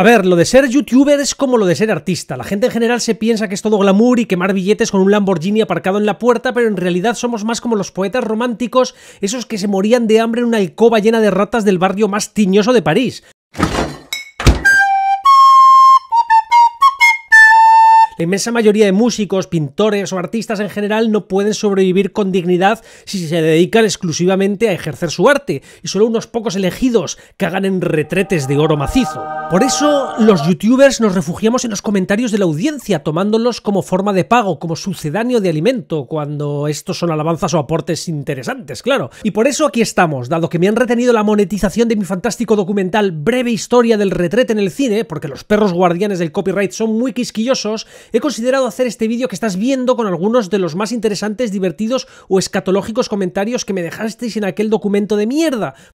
A ver, lo de ser youtuber es como lo de ser artista. La gente en general se piensa que es todo glamour y quemar billetes con un Lamborghini aparcado en la puerta, pero en realidad somos más como los poetas románticos, esos que se morían de hambre en una alcoba llena de ratas del barrio más tiñoso de París. La inmensa mayoría de músicos, pintores o artistas en general no pueden sobrevivir con dignidad si se dedican exclusivamente a ejercer su arte, y solo unos pocos elegidos cagan en retretes de oro macizo. Por eso, los youtubers nos refugiamos en los comentarios de la audiencia, tomándolos como forma de pago, como sucedáneo de alimento, cuando estos son alabanzas o aportes interesantes, claro. Y por eso aquí estamos, dado que me han retenido la monetización de mi fantástico documental Breve Historia del Retrete en el Cine, porque los perros guardianes del copyright son muy quisquillosos, He considerado hacer este vídeo que estás viendo con algunos de los más interesantes, divertidos o escatológicos comentarios que me dejasteis en aquel documento de mierda,